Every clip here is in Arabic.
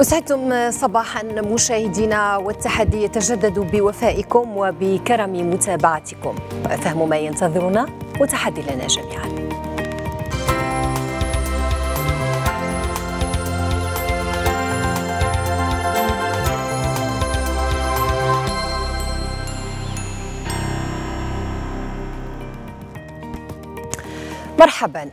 أسعدتم صباحا مشاهدينا والتحدي يتجدد بوفائكم وبكرم متابعتكم فهم ما ينتظرنا وتحدي لنا جميعا مرحبا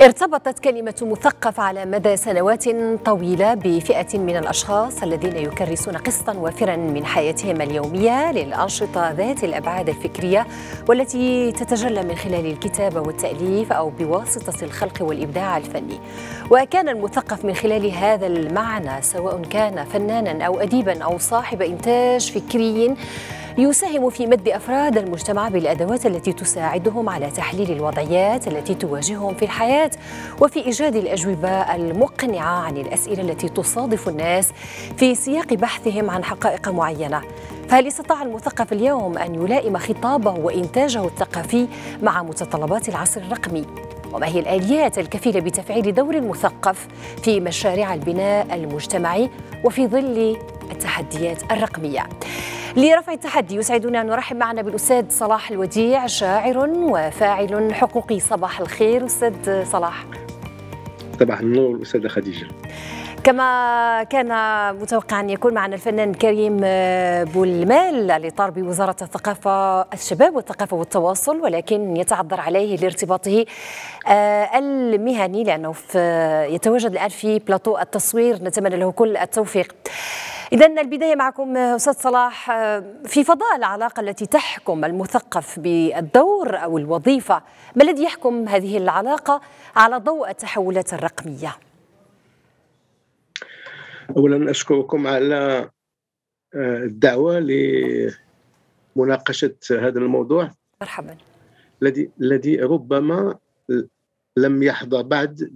ارتبطت كلمة مثقف على مدى سنوات طويلة بفئة من الأشخاص الذين يكرسون قسطا وافرا من حياتهم اليومية للأنشطة ذات الأبعاد الفكرية والتي تتجلى من خلال الكتابة والتأليف أو بواسطة الخلق والإبداع الفني وكان المثقف من خلال هذا المعنى سواء كان فنانا أو أديبا أو صاحب إنتاج فكري يساهم في مد أفراد المجتمع بالأدوات التي تساعدهم على تحليل الوضعيات التي تواجههم في الحياة السلوكيات وفي إيجاد الأجوبة المقنعة عن الأسئلة التي تصادف الناس في سياق بحثهم عن حقائق معينة فهل استطاع المثقف اليوم أن يلائم خطابه وإنتاجه الثقافي مع متطلبات العصر الرقمي؟ وما هي الآليات الكفيلة بتفعيل دور المثقف في مشاريع البناء المجتمعي وفي ظل التحديات الرقمية لرفع التحدي يسعدنا أن نرحب معنا بالأستاذ صلاح الوديع شاعر وفاعل حقوقي صباح الخير أستاذ صلاح صباح النور أستاذة خديجة كما كان متوقعا يكون معنا الفنان كريم آه، بولمال اللي طار بوزارة الثقافة الشباب والثقافة والتواصل ولكن يتعذر عليه لارتباطه آه، المهني لأنه يتواجد الآن في بلاطو التصوير نتمنى له كل التوفيق إذا البداية معكم أستاذ صلاح آه، في فضاء العلاقة التي تحكم المثقف بالدور أو الوظيفة ما الذي يحكم هذه العلاقة على ضوء التحولات الرقمية؟ اولا اشكركم على آه، الدعوه لمناقشه هذا الموضوع مرحبا الذي الذي ربما لم يحظى بعد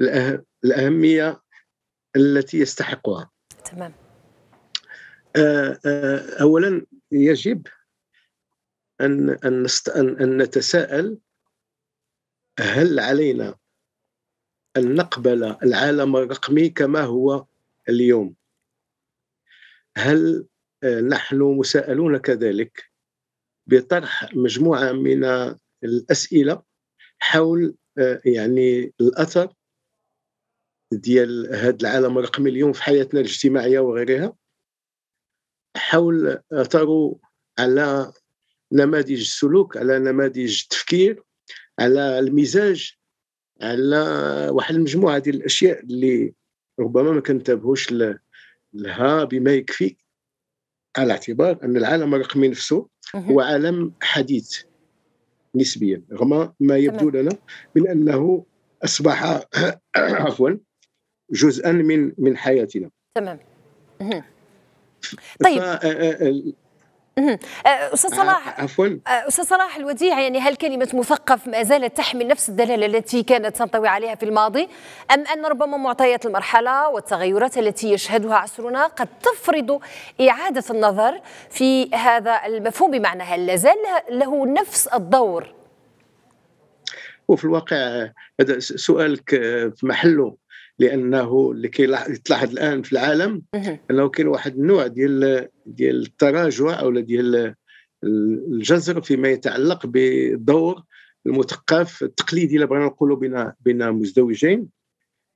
بالاهميه التي يستحقها تمام آه، آه، اولا يجب ان ان ان نتساءل هل علينا أن نقبل العالم الرقمي كما هو اليوم هل آه، نحن مساءلون كذلك بطرح مجموعة من الأسئلة حول آه، يعني الأثر ديال هذا العالم الرقمي اليوم في حياتنا الاجتماعية وغيرها حول أثره على نماذج السلوك على نماذج التفكير على المزاج على واحد المجموعه ديال الاشياء اللي ربما ما كنتبهوش لها بما يكفي على اعتبار ان العالم الرقمي نفسه هو عالم حديث نسبيا رغم ما يبدو لنا من انه اصبح عفوا جزءا من من حياتنا تمام طيب آه، آه، أه، استاذ صلاح عفوا أه، استاذ صلاح الوديع يعني هل كلمه مثقف ما زالت تحمل نفس الدلاله التي كانت تنطوي عليها في الماضي ام ان ربما معطيات المرحله والتغيرات التي يشهدها عصرنا قد تفرض اعاده النظر في هذا المفهوم بمعنى هل لازال له نفس الدور وفي الواقع هذا سؤالك آه، في محله لانه لكي يتلاحظ الان في العالم انه كاين واحد النوع ديال ديال التراجع او ديال الجزر فيما يتعلق بدور المثقف التقليدي الا بغينا نقولوا بين بين مزدوجين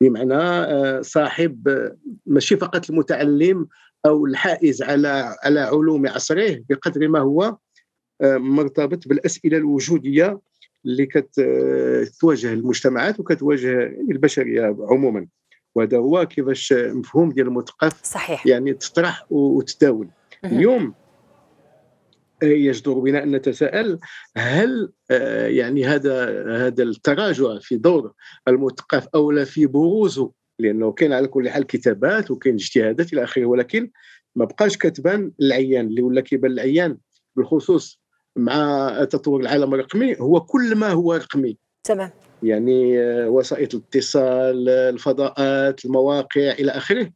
بمعنى آه، صاحب آه، ماشي فقط المتعلم او الحائز على على علوم عصره بقدر ما هو آه، مرتبط بالاسئله الوجوديه اللي كتواجه المجتمعات وكتواجه البشريه عموما وهذا هو كيفاش مفهوم ديال المثقف صحيح يعني تطرح وتداول اليوم آه، يجدر بنا ان نتساءل هل آه، يعني هذا هذا التراجع في دور المثقف او لا في بروزه لانه كاين على كل حال كتابات وكاين اجتهادات الى اخره ولكن ما بقاش كتبان العيان اللي ولا كيبان العيان بالخصوص مع تطور العالم الرقمي هو كل ما هو رقمي تمام يعني آه، وسائط الاتصال الفضاءات المواقع الى اخره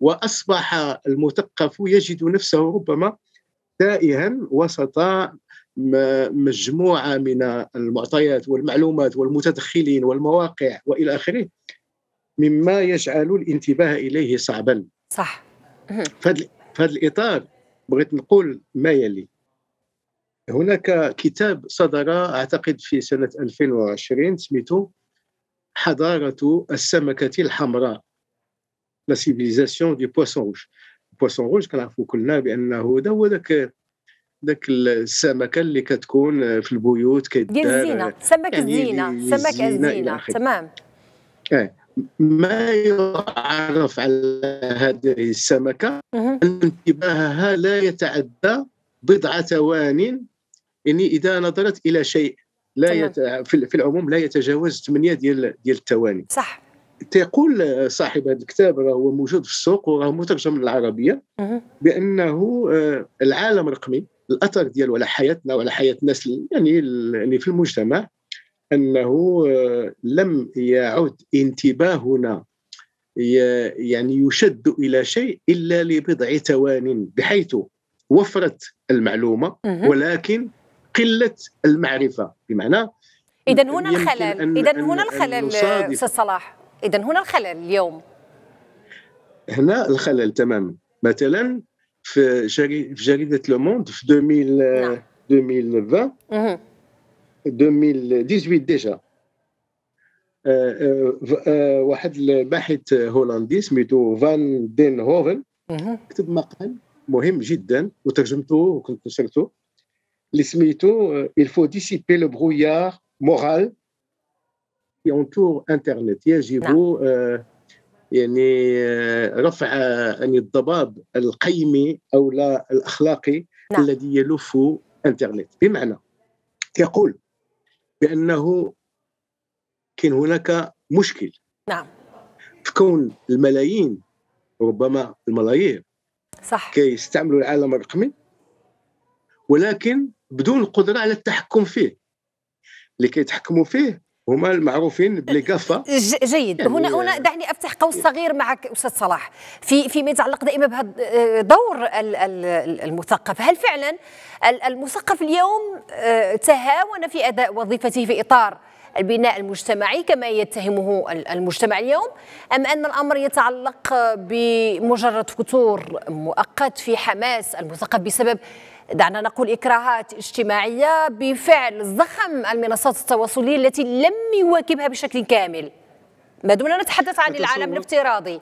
واصبح المثقف يجد نفسه ربما تائها وسط مجموعه من المعطيات والمعلومات والمتدخلين والمواقع والى اخره مما يجعل الانتباه اليه صعبا صح في هذا الاطار بغيت نقول ما يلي هناك كتاب صدر اعتقد في سنه 2020 سميته حضاره السمكه الحمراء لا سيفيليزاسيون دي بواسون روج بواسون روج كنعرفوا كلنا بانه هذا هو ذاك ذاك السمكه اللي كتكون في البيوت ديال الزينه سمك الزينه سمك الزينه تمام اه ما يعرف على هذه السمكه انتباهها لا يتعدى بضع ثوان يعني اذا نظرت الى شيء لا يت... في العموم لا يتجاوز 8 ديال ديال الثواني صح تقول صاحب هذا الكتاب راه موجود في السوق وراه مترجم للعربيه بانه آه، العالم الرقمي الاثر ديالو على حياتنا وعلى حياه الناس يعني يعني في المجتمع انه آه، لم يعد انتباهنا يعني يشد الى شيء الا لبضع ثوان بحيث وفرت المعلومه ولكن قله المعرفه بمعنى اذا هنا الخلل اذا هنا الخلل استاذ صلاح اذا هنا الخلل اليوم هنا الخلل تماما مثلا في في جريده لو موند في 2000 2020 2018 ديجا واحد الباحث هولندي سميتو فان دين هوفن كتب مقال مهم جدا وترجمته وكنت نشرته اللي سميتو euh, il faut dissiper le brouillard moral qui entoure انترنت يجب يعني رفع يعني الضباب القيمي او لا الاخلاقي لا. الذي يلف انترنت بمعنى يقول بانه كان هناك مشكل نعم في كون الملايين ربما الملايير صح كيستعملوا العالم الرقمي ولكن بدون القدره على التحكم فيه اللي كيتحكموا فيه هما المعروفين بلي كافا جيد يعني هنا هنا دعني افتح قوس إيه. صغير معك استاذ صلاح في فيما يتعلق دائما بهذا دور المثقف هل فعلا المثقف اليوم آه، تهاون في اداء وظيفته في اطار البناء المجتمعي كما يتهمه المجتمع اليوم ام ان الامر يتعلق بمجرد فتور مؤقت في حماس المثقف بسبب دعنا نقول إكراهات اجتماعية بفعل زخم المنصات التواصلية التي لم يواكبها بشكل كامل ما دمنا نتحدث عن العالم الافتراضي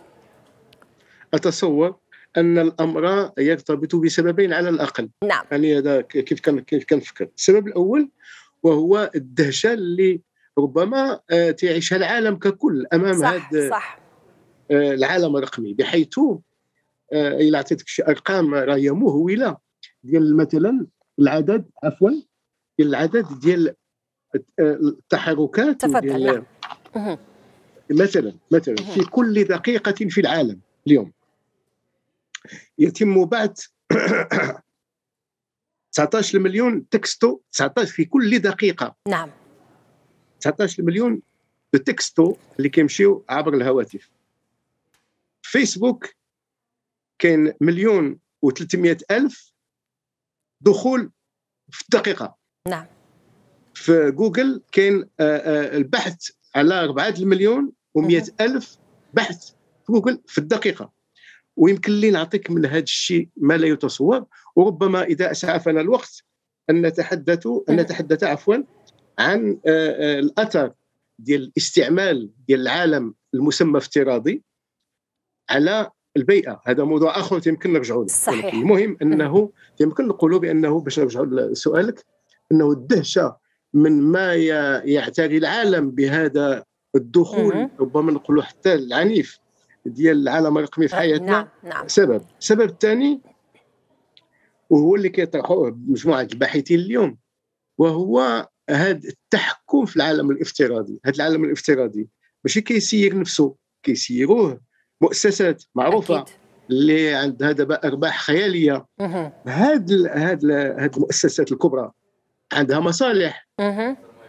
أتصور ان الامر يرتبط بسببين على الاقل نعم يعني هذا كيف كان كيف كنفكر السبب الاول وهو الدهشه اللي ربما آه، تعيشها العالم ككل امام هذا صح آه، العالم الرقمي بحيث آه، الا عطيتك شي ارقام راهي مهوله ديال مثلا العدد عفوا ديال العدد ديال التحركات تفضل نعم. مثلا مثلا في كل دقيقة في العالم اليوم يتم بعث 19 مليون تكستو 19 في كل دقيقة نعم 19 مليون تكستو اللي كيمشيو عبر الهواتف فيسبوك كاين مليون و300 ألف دخول في الدقيقه نعم في جوجل كاين آه، آه، البحث على 4 المليون و100 الف بحث في جوجل في الدقيقه ويمكن لي نعطيك من هذا الشيء ما لا يتصور وربما اذا اسعفنا الوقت ان نتحدث ان نتحدث عفوا عن آه، الاثر ديال الاستعمال ديال العالم المسمى افتراضي على البيئه هذا موضوع اخر يمكن نرجعوا له صحيح المهم انه يمكن نقولوا بانه باش نرجعوا لسؤالك انه الدهشه من ما يعتري العالم بهذا الدخول ربما نقولوا حتى العنيف ديال العالم الرقمي في نعم، حياتنا نعم. نعم. سبب السبب الثاني وهو اللي كيطرحوه مجموعه الباحثين اليوم وهو هذا التحكم في العالم الافتراضي هذا العالم الافتراضي ماشي كيسير نفسه كيسيروه مؤسسات معروفه أكيد. اللي عندها دابا ارباح خياليه هاد ال هاد ال هاد المؤسسات الكبرى عندها مصالح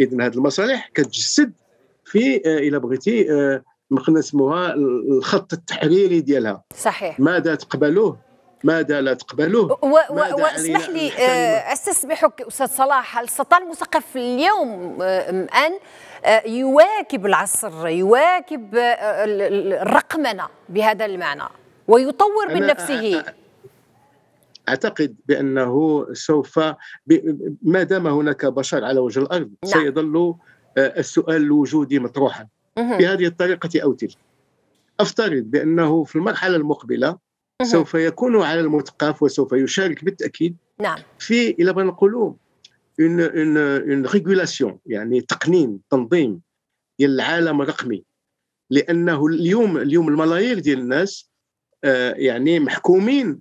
اذا هاد المصالح كتجسد في آه، الى بغيتي آه، نقدر نسموها الخط التحريري ديالها صحيح ماذا تقبلوه ماذا لا تقبله و... و... واسمح لي آه، استسمحك استاذ صلاح هل استطاع المثقف اليوم آه، ان آه، يواكب العصر يواكب الرقمنه بهذا المعنى ويطور من نفسه اعتقد بانه سوف ب... ما دام هناك بشر على وجه الارض نعم. سيظل السؤال الوجودي مطروحا بهذه الطريقه او تلك افترض بانه في المرحله المقبله سوف يكون على المثقف وسوف يشارك بالتاكيد نعم في الى بغينا اون اون اون ريغولاسيون يعني تقنين تنظيم ديال العالم الرقمي لانه اليوم اليوم الملايير ديال الناس آه يعني محكومين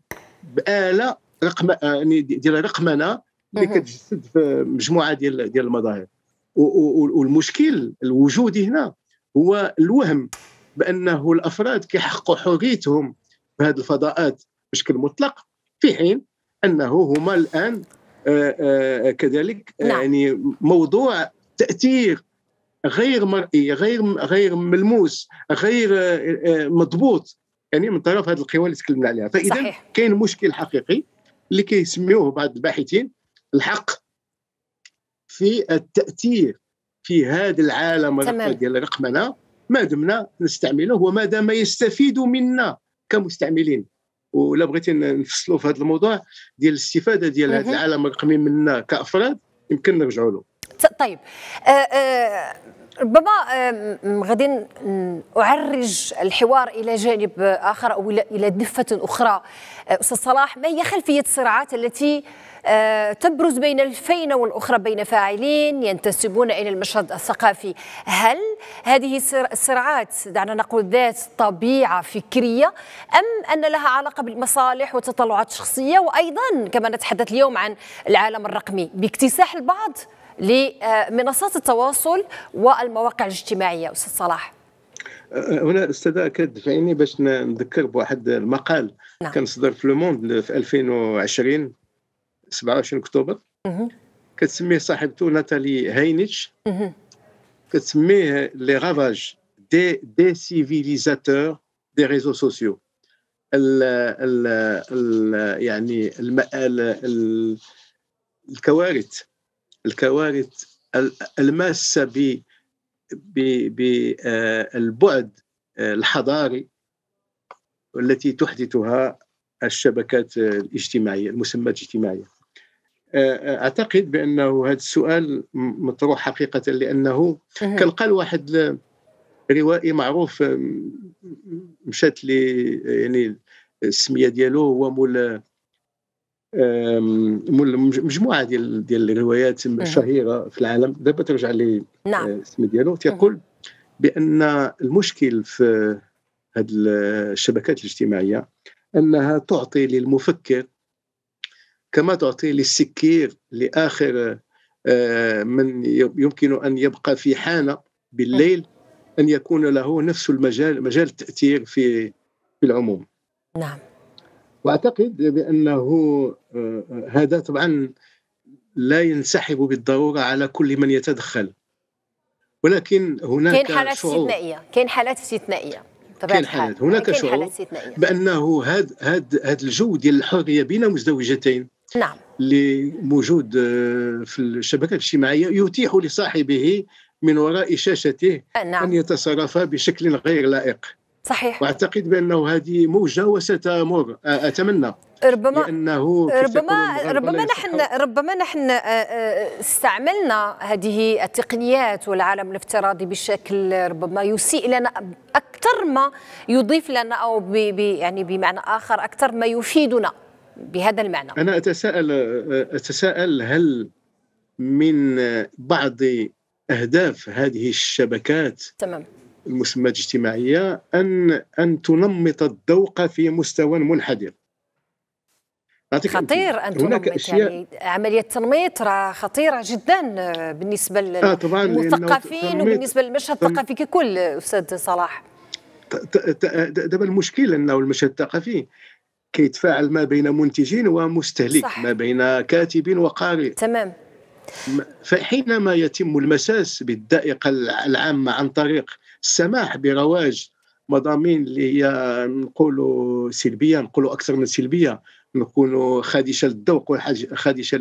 باله رقم آه، يعني ديال رقمنه اللي كتجسد في مجموعه ديال ديال المظاهر والمشكل الوجودي هنا هو الوهم بانه الافراد كيحققوا حريتهم بهذه الفضاءات بشكل مطلق في حين انه هما الان آه، آه، كذلك آه، نعم. يعني موضوع تاثير غير مرئي غير غير ملموس غير مضبوط يعني من طرف هذه القوى اللي تكلمنا عليها فاذا كاين مشكل حقيقي اللي كيسميوه بعض الباحثين الحق في التاثير في هذا العالم ديال الرقمنه ما دمنا نستعمله وما دام يستفيد منا كمستعملين ولا بغيتي نفصلوا في هذا الموضوع ديال الاستفاده ديال هذا العالم الرقمي منا كافراد يمكن نرجعوا له طيب آه، آه، ربما آه، غادي اعرج الحوار الى جانب اخر او الى دفه اخرى استاذ صلاح ما هي خلفيه الصراعات التي آه آه، تبرز بين الفينة والأخرى بين فاعلين ينتسبون إلى المشهد الثقافي هل هذه الصراعات دعنا نقول ذات طبيعة فكرية أم أن لها علاقة بالمصالح والتطلعات الشخصية وأيضا كما نتحدث اليوم عن العالم الرقمي باكتساح البعض لمنصات التواصل والمواقع الاجتماعية أستاذ صلاح هنا استاذه كتدفعيني باش نذكر بواحد المقال نعم. كان صدر في لوموند في 2020 27 اكتوبر كتسميه صاحبته ناتالي هينيتش كتسميه لي رافاج دي دي سيفيليزاتور دي ريزو سوسيو ال ال يعني الم الكوارث الكوارث الماسه ب بالبعد الحضاري والتي تحدثها الشبكات الاجتماعيه المسمات الاجتماعيه آه، آه، اعتقد بانه هذا السؤال مطروح حقيقه لانه كان قال واحد روائي معروف آه، مشات لي يعني السميه ديالو هو مول مول مجموعه ديال ديال الروايات الشهيره في العالم دابا ترجع لي نعم. ديالو تيقول بان المشكل في هذه الشبكات الاجتماعيه انها تعطي للمفكر كما تعطي للسكير لاخر آه، من يمكن ان يبقى في حانه بالليل ان يكون له نفس المجال مجال التاثير في في العموم. نعم. واعتقد بانه آه، هذا طبعا لا ينسحب بالضروره على كل من يتدخل. ولكن هناك كاين حالات استثنائيه، كاين حالات استثنائيه. كان حالات هناك شعور بانه هذا هذا الجو ديال الحريه بين مزدوجتين نعم اللي موجود آه، في الشبكات الاجتماعيه يتيح لصاحبه من وراء شاشته آه، نعم. ان يتصرف بشكل غير لائق صحيح واعتقد بانه هذه موجه وستمر آه، اتمنى ربما لأنه ربما ربما نحن ربما نحن استعملنا هذه التقنيات والعالم الافتراضي بشكل ربما يسيء لنا اكثر ما يضيف لنا او بي يعني بمعنى اخر اكثر ما يفيدنا بهذا المعنى أنا أتساءل أتساءل هل من بعض أهداف هذه الشبكات تمام المسمات الاجتماعية أن أن تنمط الذوق في مستوى منحدر خطير ان تنمط يعني أشياء يعني عمليه التنميط راه خطيره جدا بالنسبه للمثقفين آه وبالنسبه للمشهد الثقافي ككل استاذ صلاح دابا المشكل انه المشهد الثقافي كيتفاعل ما بين منتجين ومستهلك صح. ما بين كاتب وقارئ تمام فحينما يتم المساس بالدائقة العامة عن طريق السماح برواج مضامين اللي هي نقولوا سلبية نقولوا أكثر من سلبية نكونوا خادشة للذوق وخادشة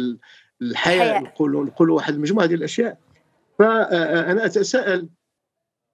للحياة نقولوا نقولوا واحد المجموعة ديال الأشياء فأنا أتساءل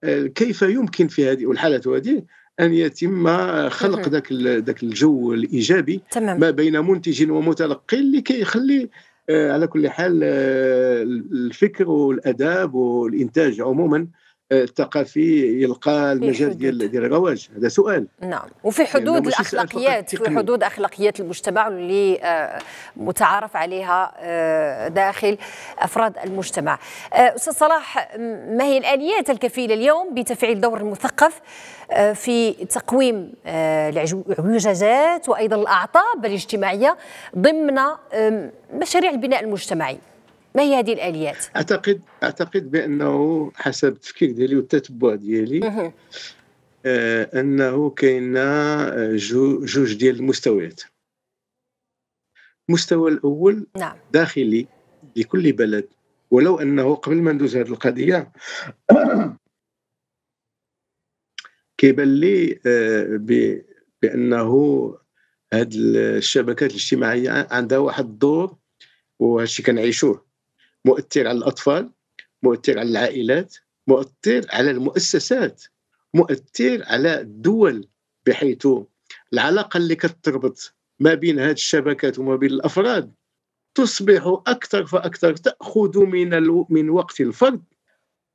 آه، كيف يمكن في هذه الحالة هذه ان يتم خلق ذاك ذاك الجو الايجابي تمام. ما بين منتج ومتلقي اللي كيخلي آه، على كل حال آه، الفكر والاداب والانتاج عموما الثقافي يلقى المجال ديال ديال الرواج هذا سؤال نعم وفي حدود يعني الاخلاقيات في حدود اخلاقيات المجتمع اللي آه، متعارف عليها آه، داخل افراد المجتمع آه، استاذ صلاح ما هي الاليات الكفيله اليوم بتفعيل دور المثقف في تقويم العوجاجات وايضا الاعطاب الاجتماعيه ضمن مشاريع البناء المجتمعي ما هي هذه الاليات؟ اعتقد اعتقد بانه حسب التفكير ديالي والتتبع ديالي آه، انه كاين آه، جوج ديال المستويات المستوى الاول نعم. داخلي لكل بلد ولو انه قبل ما ندوز هذه القضيه كيبان لي آه، بانه هذه الشبكات الاجتماعيه عندها واحد الدور الشيء كنعيشوه مؤثر على الأطفال مؤثر على العائلات مؤثر على المؤسسات مؤثر على الدول بحيث العلاقة اللي كتربط ما بين هذه الشبكات وما بين الأفراد تصبح أكثر فأكثر تأخذ من الو... من وقت الفرد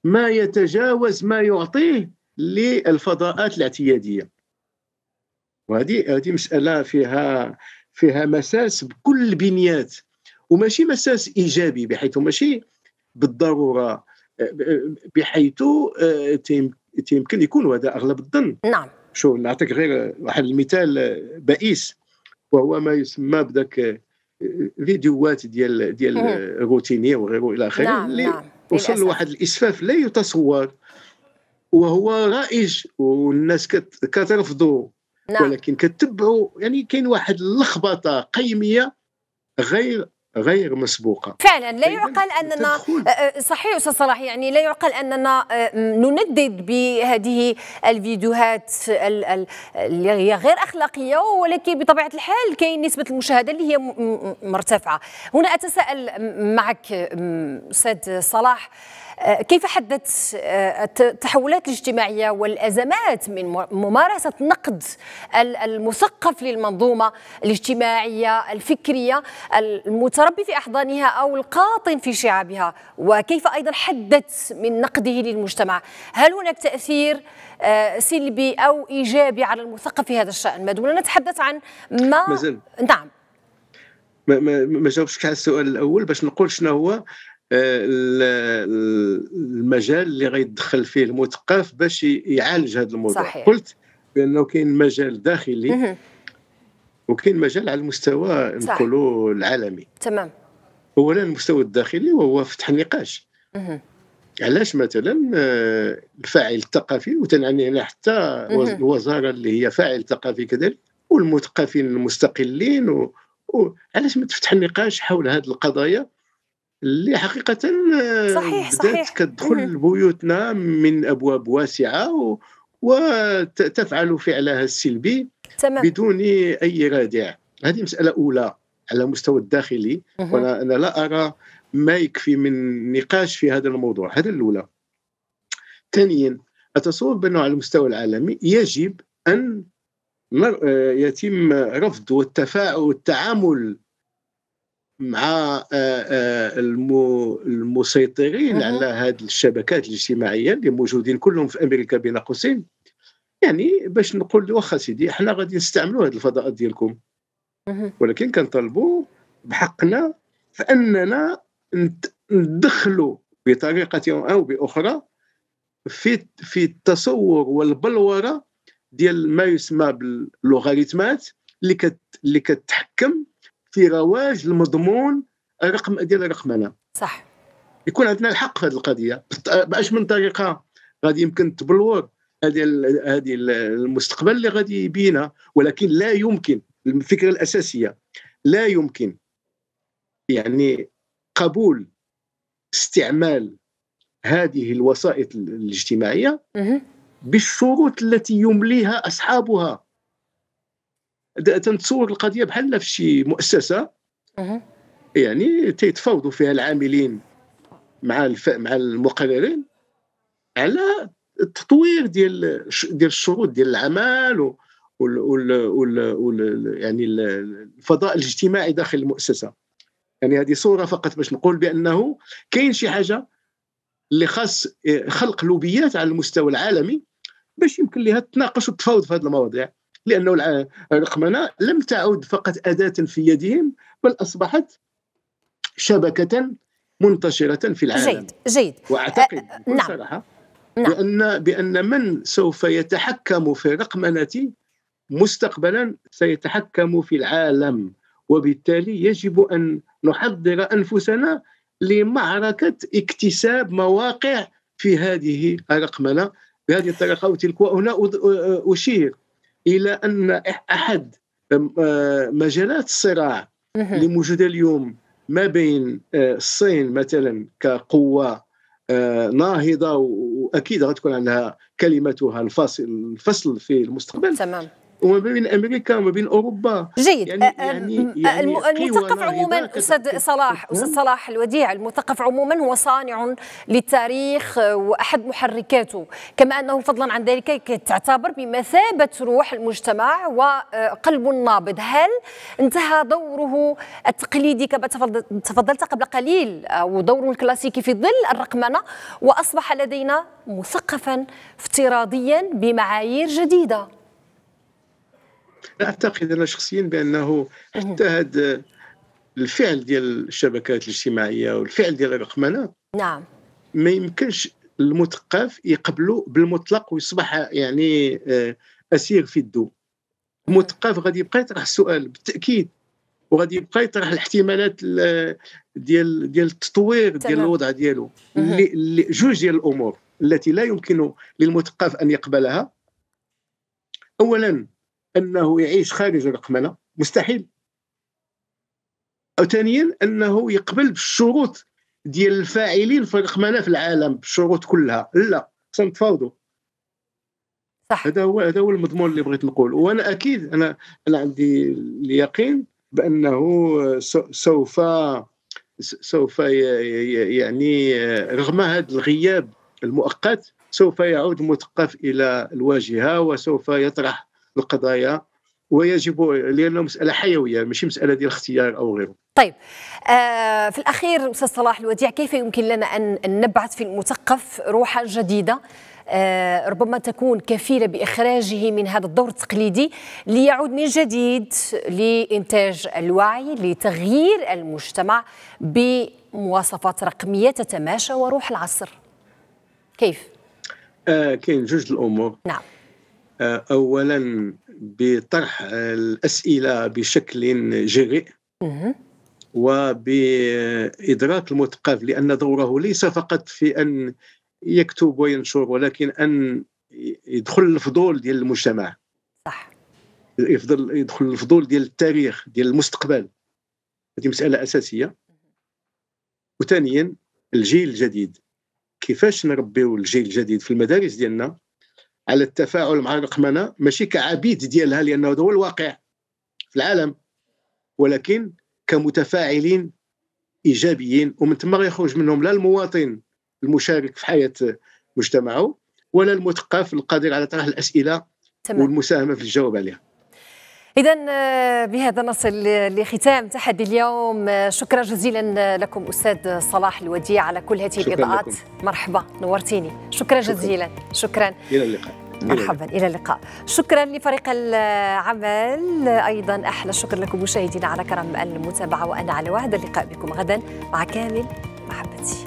ما يتجاوز ما يعطيه للفضاءات الاعتيادية وهذه هذه مسألة فيها فيها مساس بكل البنيات وماشي مساس ايجابي بحيث ماشي بالضروره بحيث آه، يمكن يكون هذا اغلب الظن نعم شوف نعطيك غير واحد المثال بئيس وهو ما يسمى بذاك آه، فيديوهات ديال ديال الروتينيه وغيره الى اخره نعم اللي نعم. وصل لواحد الاسفاف لا يتصور وهو رائج والناس كترفضوا نعم. ولكن كتبعوا يعني كاين واحد اللخبطه قيميه غير غير مسبوقه فعلا لا يعقل اننا أه، أه، صحيح استاذ صلاح يعني لا يعقل اننا أه، نندد بهذه الفيديوهات اللي هي غير اخلاقيه ولكن بطبيعه الحال كاين نسبه المشاهده اللي هي مرتفعه هنا اتساءل معك استاذ صلاح أه، كيف حدت أه، التحولات الاجتماعية والأزمات من ممارسة نقد المثقف للمنظومة الاجتماعية الفكرية المتربي في أحضانها أو القاطن في شعابها وكيف أيضا حدت من نقده للمجتمع هل هناك تأثير أه، سلبي أو إيجابي على المثقف في هذا الشأن ما دمنا نتحدث عن ما مزل. نعم ما ما ما جاوبتش على السؤال الاول باش نقول شنو هو آه، المجال اللي غيدخل فيه المثقف باش يعالج هذا الموضوع صحيح. قلت بانه كاين مجال داخلي وكاين مجال على المستوى نقولوا العالمي تمام اولا المستوى الداخلي وهو فتح النقاش علاش مثلا آه، الفاعل الثقافي وتنعني هنا حتى الوزاره اللي هي فاعل ثقافي كذلك والمثقفين المستقلين و... و... علاش ما تفتح النقاش حول هذه القضايا اللي حقيقه صحيح آه، صحيح كتدخل بيوتنا من ابواب واسعه و... وتفعل فعلها السلبي تمام. بدون اي رادع هذه مساله اولى على مستوى الداخلي وانا أنا لا ارى ما يكفي من نقاش في هذا الموضوع هذا الاولى ثانيا اتصور بانه على المستوى العالمي يجب ان آه، يتم رفض والتفاعل والتعامل مع آه، آه، المسيطرين على هذه الشبكات الاجتماعيه اللي موجودين كلهم في امريكا بين قوسين يعني باش نقول له واخا سيدي احنا غادي نستعملوا هذه الفضاءات ديالكم ولكن كنطالبوا بحقنا في اننا ندخلوا بطريقه او باخرى في في التصور والبلوره ديال ما يسمى باللوغاريتمات اللي كت اللي كتحكم في رواج المضمون الرقم ديال الرقمنه صح يكون عندنا الحق في هذه القضيه باش من طريقه غادي يمكن تبلور هذه هذه المستقبل اللي غادي يبينا ولكن لا يمكن الفكره الاساسيه لا يمكن يعني قبول استعمال هذه الوسائط الاجتماعيه بالشروط التي يمليها اصحابها تنتصور القضيه بحال في شي مؤسسه يعني تيتفاوضوا فيها العاملين مع الف... مع المقررين على التطوير ديال ديال الشروط ديال العمل و... وال... وال... وال... وال... يعني الفضاء الاجتماعي داخل المؤسسه يعني هذه صوره فقط باش نقول بانه كاين شي حاجه اللي خاص خلق لوبيات على المستوى العالمي باش يمكن لها تناقش وتفاوض في هذه المواضيع لأنه الرقمنة لم تعد فقط أداة في يدهم بل أصبحت شبكة منتشرة في العالم جيد جيد وأعتقد أه نعم. نعم. بأن بأن من سوف يتحكم في الرقمنة مستقبلا سيتحكم في العالم وبالتالي يجب أن نحضر أنفسنا لمعركة اكتساب مواقع في هذه الرقمنة بهذه الطريقة وتلك وهنا أشير الى ان احد آه، مجالات الصراع اللي موجوده اليوم ما بين آه، الصين مثلا كقوه آه، ناهضه واكيد غتكون عندها كلمتها الفاصل الفصل في المستقبل تمام وما بين امريكا وما بين اوروبا جيد يعني أه، أه، يعني, أه، يعني المثقف عموما استاذ صلاح استاذ نعم. صلاح الوديع المثقف عموما هو صانع للتاريخ واحد محركاته كما انه فضلا عن ذلك تعتبر بمثابه روح المجتمع وقلب نابض هل انتهى دوره التقليدي كما تفضلت قبل قليل او دوره الكلاسيكي في ظل الرقمنه واصبح لدينا مثقفا افتراضيا بمعايير جديده اعتقد انا شخصيا بانه حتى هذا الفعل ديال الشبكات الاجتماعيه والفعل ديال الرقمنه نعم ما يمكنش المثقف يقبله بالمطلق ويصبح يعني آه، اسير في الدو المثقف غادي يبقى يطرح السؤال بالتاكيد وغادي يبقى يطرح الاحتمالات آه، ديال ديال التطوير ديال الوضع ديالو جوج ديال الامور التي لا يمكن للمثقف ان يقبلها اولا انه يعيش خارج الرقمنه مستحيل او ثانيا انه يقبل بالشروط ديال الفاعلين في الرقمنه في العالم بالشروط كلها لا خصنا نتفاوضوا صح هذا هو هذا هو المضمون اللي بغيت نقول وانا اكيد انا انا عندي اليقين بانه سوف سوف يعني رغم هذا الغياب المؤقت سوف يعود مثقف الى الواجهه وسوف يطرح القضايا ويجب لانه مساله حيويه ماشي مساله ديال اختيار او غيره طيب آه في الاخير استاذ صلاح الوديع كيف يمكن لنا ان نبعث في المثقف روحا جديده آه ربما تكون كفيله باخراجه من هذا الدور التقليدي ليعود من جديد لانتاج الوعي لتغيير المجتمع بمواصفات رقميه تتماشى وروح العصر كيف آه كاين جوج الامور نعم آه، اولا بطرح الاسئله بشكل جريء وبادراك المثقف لان دوره ليس فقط في ان يكتب وينشر ولكن ان يدخل الفضول ديال المجتمع صح يفضل يدخل الفضول ديال التاريخ ديال المستقبل هذه مساله اساسيه وثانيا الجيل الجديد كيفاش نربيو الجيل الجديد في المدارس ديالنا على التفاعل مع الرقمنه ماشي كعبيد ديالها لانه هذا هو الواقع في العالم ولكن كمتفاعلين ايجابيين ومن ثم يخرج منهم لا المواطن المشارك في حياه مجتمعه ولا المثقف القادر على طرح الاسئله تمام. والمساهمه في الجواب عليها إذا آه، بهذا نصل لختام تحدي اليوم آه، شكرا جزيلا آه، لكم أستاذ صلاح الوديع على كل هذه الإضاءات مرحبا نورتيني شكرا جزيلا شكرا, شكرا. إلى اللقاء مرحبا الى اللقاء شكرا لفريق العمل ايضا احلى شكر لكم مشاهدينا على كرم المتابعه وانا على وعد اللقاء بكم غدا مع كامل محبتي